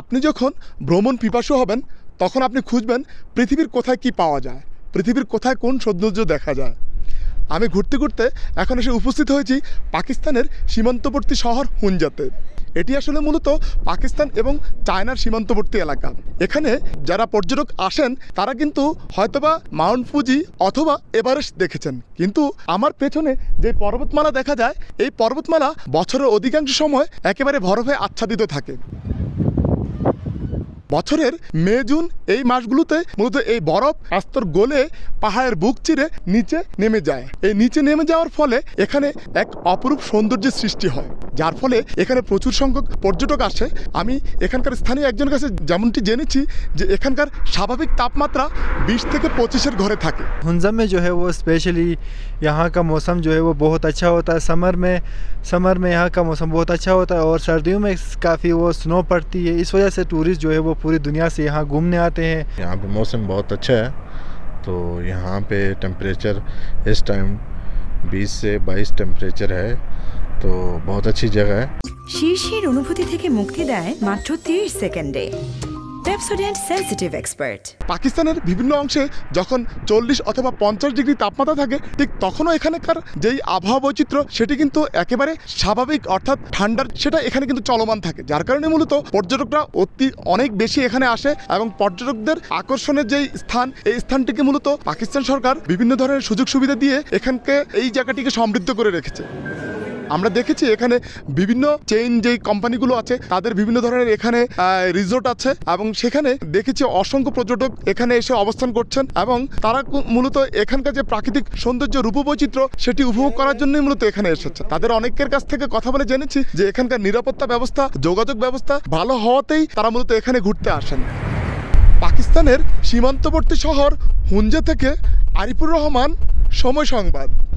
আপনি যখন ভ্রমণ পিপাসু হবেন তখন আপনি খুঁজবেন পৃথিবীর কোথায় কি পাওয়া যায় পৃথিবীর কোথায় কোন সৌন্দর্য দেখা যায় আমি ঘুরতে ঘুরতে এখন এসে উপস্থিত হয়েছি পাকিস্তানের সীমান্তবর্তী শহর হুঞ্জাতে এটি আসলে মূলত পাকিস্তান এবং চায়নার সীমান্তবর্তী এলাকা এখানে যারা পর্যটক আসেন তারা কিন্তু হয়তোবা মাউন্ট ফুজি অথবা এভারেস্ট দেখেছেন কিন্তু আমার পেছনে যে পর্বতমালা দেখা যায় এই পর্বতমালা বছরের অধিকাংশ সময় একেবারে বরফে আচ্ছাদিত থাকে বছরের মে জুন এই মাসগুলোতে মূলত এই বরফ আস্তর গলে পাহাড়ের বুক চিরে নিচে নেমে যায় এই নিচে নেমে যাওয়ার ফলে এখানে এক অপরূপ সৌন্দর্যের সৃষ্টি হয় যার ফলে এখানে প্রচুর সংখ্যক পর্যটক আসে আমি এখানকার স্থানীয় একজন কাছে যেমনটি জেনেছি যে এখানকার স্বাভাবিক তাপমাত্রা बीस থেকে পঁচিশের ঘরে থাকে हुंजम में जो है वो स्पेशली यहाँ का मौसम जो है वो बहुत अच्छा होता है समर में समर में यहाँ का मौसम बहुत अच्छा होता है और सर्दियों में काफ़ी वो स्नो पड़ती है इस वजह से टूरिस्ट जो है वो पूरी दुनिया से यहाँ घूमने आते हैं यहाँ पे मौसम बहुत अच्छा है तो यहाँ पे टेम्परेचर इस टाइम 20 से 22 टेम्परेचर है তো বহুত আছে জায়গা শীর্ষের অনুভূতি থেকে মুক্তি দেয় মাত্র 30 সেকেন্ডে পেপসোডেন্ট সেন্সিটিভ এক্সপার্ট পাকিস্তানের বিভিন্ন অংশে যখন চল্লিশ অথবা পঞ্চাশ ডিগ্রি তাপমাত্রা থাকে ঠিক তখনও এখানকার যেই আবহাওয়া বৈচিত্র্য সেটি কিন্তু একেবারে স্বাভাবিক অর্থাৎ ঠান্ডার সেটা এখানে কিন্তু চলমান থাকে যার কারণে মূলত পর্যটকরা অতি অনেক বেশি এখানে আসে এবং পর্যটকদের আকর্ষণের যেই স্থান এই স্থানটিকে মূলত পাকিস্তান সরকার বিভিন্ন ধরনের সুযোগ সুবিধা দিয়ে এখানকে এই জায়গাটিকে সমৃদ্ধ করে রেখেছে আমরা দেখেছি এখানে বিভিন্ন চেইন যেই কোম্পানিগুলো আছে তাদের বিভিন্ন ধরনের এখানে রিসোর্ট আছে এবং সেখানে দেখেছি অসংখ্য পর্যটক এখানে এসে অবস্থান করছেন এবং তারা মূলত এখানকার যে প্রাকৃতিক সৌন্দর্য রূপবৈচিত্র্য সেটি উপভোগ করার জন্যই মূলত এখানে এসেছে তাদের অনেকের কাছ থেকে কথা বলে জেনেছি যে এখানকার নিরাপত্তা ব্যবস্থা যোগাযোগ ব্যবস্থা ভালো হওয়াতেই তারা মূলত এখানে ঘুরতে আসেন পাকিস্তানের সীমান্তবর্তী শহর হুঞ্জা থেকে আরিফুর রহমান সময় সংবাদ